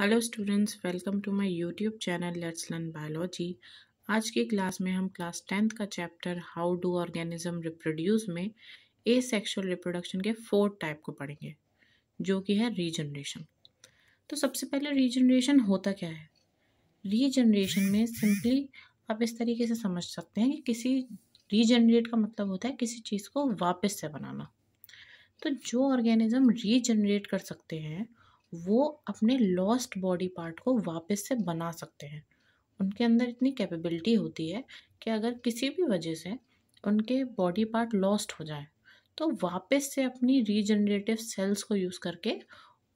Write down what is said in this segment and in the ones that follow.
hello students welcome to my YouTube channel let's learn biology आज की class में हम क्लास टेंथ का chapter how do organism reproduce में ए सेक्शुअल रिप्रोडक्शन के फोर टाइप को पढ़ेंगे जो कि है रीजनरेशन तो सबसे पहले रीजनरेशन होता क्या है रीजनरेशन में सिंपली आप इस तरीके से समझ सकते हैं कि किसी रीजनरेट का मतलब होता है किसी चीज़ को वापस से बनाना तो जो ऑर्गेनिज्म रीजनरेट कर सकते हैं वो अपने लॉस्ट बॉडी पार्ट को वापस से बना सकते हैं उनके अंदर इतनी कैपेबिलिटी होती है कि अगर किसी भी वजह से उनके बॉडी पार्ट लॉस्ट हो जाए तो वापस से अपनी रीजनरेटिव सेल्स को यूज़ करके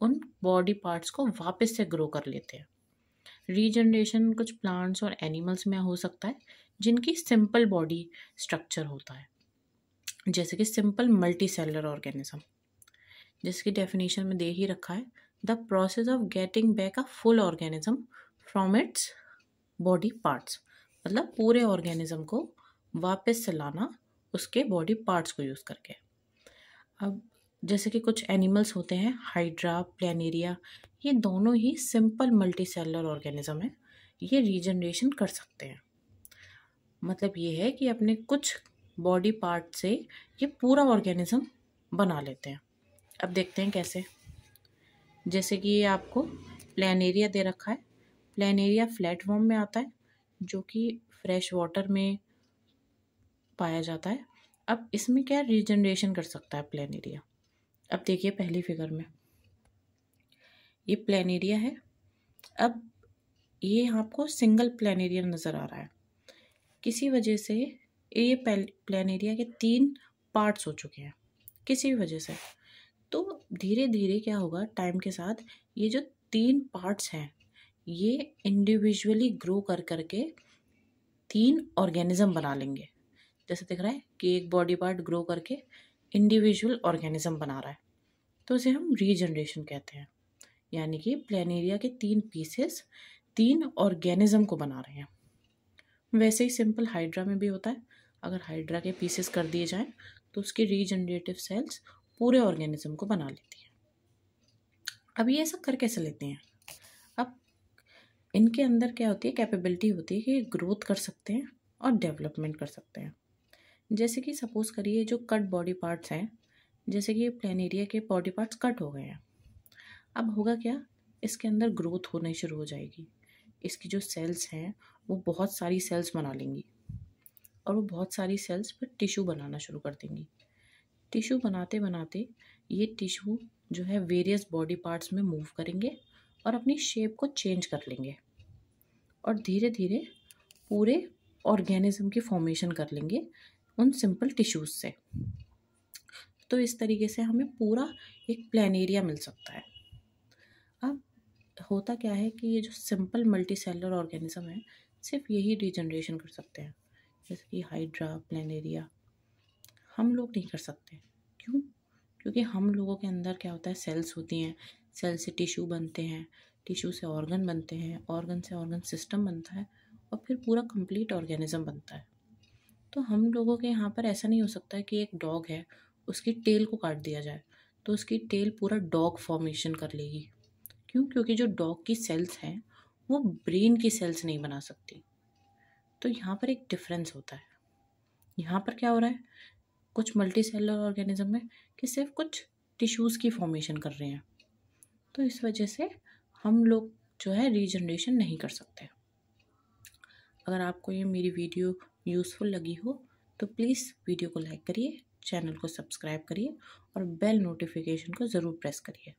उन बॉडी पार्ट्स को वापस से ग्रो कर लेते हैं रीजनरेशन कुछ प्लांट्स और एनिमल्स में हो सकता है जिनकी सिंपल बॉडी स्ट्रक्चर होता है जैसे कि सिंपल मल्टी सेलर ऑर्गेनिज्म जिसकी डेफिनेशन में दे ही रखा है the process of getting back a full organism from its body parts मतलब पूरे ऑर्गेनिज्म को वापस से लाना उसके बॉडी पार्ट्स को यूज़ करके अब जैसे कि कुछ एनिमल्स होते हैं हाइड्रा प्लानरिया ये दोनों ही सिंपल मल्टी सेलर ऑर्गेनिज़म है ये रीजनरेशन कर सकते हैं मतलब ये है कि अपने कुछ बॉडी पार्ट से ये पूरा ऑर्गेनिज़म बना लेते हैं अब देखते हैं कैसे जैसे कि ये आपको प्लान एरिया दे रखा है प्लान एरिया फ्लैट फॉर्म में आता है जो कि फ्रेश वाटर में पाया जाता है अब इसमें क्या रीजनरेशन कर सकता है प्लान एरिया अब देखिए पहली फिगर में ये प्लान एरिया है अब ये आपको सिंगल प्लान एरिया नज़र आ रहा है किसी वजह से ये प्लान एरिया के तीन पार्ट्स हो चुके हैं किसी वजह से तो धीरे धीरे क्या होगा टाइम के साथ ये जो तीन पार्ट्स हैं ये इंडिविजुअली ग्रो कर करके तीन ऑर्गेनिज्म बना लेंगे जैसे दिख रहा है कि एक बॉडी पार्ट ग्रो करके इंडिविजुअल ऑर्गेनिज्म बना रहा है तो उसे हम रीजनरेशन कहते हैं यानी कि प्लेनेरिया के तीन पीसेस तीन ऑर्गेनिज्म को बना रहे हैं वैसे ही सिंपल हाइड्रा में भी होता है अगर हाइड्रा के पीसेस कर दिए जाएं तो उसके रीजनरेटिव सेल्स पूरे ऑर्गेनिज्म को बना लेती है अब ये सब कर कैसे लेते हैं अब इनके अंदर क्या होती है कैपेबिलिटी होती है कि ग्रोथ कर सकते हैं और डेवलपमेंट कर सकते हैं जैसे कि सपोज़ करिए जो कट बॉडी पार्ट्स हैं जैसे कि प्लेन एरिया के बॉडी पार्ट्स कट हो गए हैं अब होगा क्या इसके अंदर ग्रोथ होनी शुरू हो जाएगी इसकी जो सेल्स हैं वो बहुत सारी सेल्स बना लेंगी और वो बहुत सारी सेल्स पर टिश्यू बनाना शुरू कर देंगी टिश्यू बनाते बनाते ये टिश्यू जो है वेरियस बॉडी पार्ट्स में मूव करेंगे और अपनी शेप को चेंज कर लेंगे और धीरे धीरे पूरे ऑर्गेनिज्म की फॉर्मेशन कर लेंगे उन सिंपल टिश्यूज़ से तो इस तरीके से हमें पूरा एक प्लान एरिया मिल सकता है अब होता क्या है कि ये जो सिंपल मल्टी सेलर ऑर्गेनिज्म है सिर्फ यही डिजनरेशन कर सकते हैं जैसे कि हाइड्रा प्लान एरिया हम लोग नहीं कर सकते क्यों क्योंकि हम लोगों के अंदर क्या होता है सेल्स होती हैं सेल से टिश्यू बनते हैं टिश्यू से ऑर्गन बनते हैं ऑर्गन से ऑर्गन सिस्टम बनता है और फिर पूरा कंप्लीट ऑर्गेनिज़म बनता है तो हम लोगों के यहाँ पर ऐसा नहीं हो सकता है कि एक डॉग है उसकी टेल को काट दिया जाए तो उसकी टेल पूरा डॉग फॉर्मेशन कर लेगी क्यों क्योंकि जो डॉग की सेल्स हैं वो ब्रेन की सेल्स नहीं बना सकती तो यहाँ पर एक डिफरेंस होता है यहाँ पर क्या हो रहा है कुछ मल्टी सेलर ऑर्गेनिज्म में कि सिर्फ कुछ टिश्यूज़ की फॉर्मेशन कर रहे हैं तो इस वजह से हम लोग जो है रीजनरेशन नहीं कर सकते अगर आपको ये मेरी वीडियो यूज़फुल लगी हो तो प्लीज़ वीडियो को लाइक करिए चैनल को सब्सक्राइब करिए और बेल नोटिफिकेशन को ज़रूर प्रेस करिए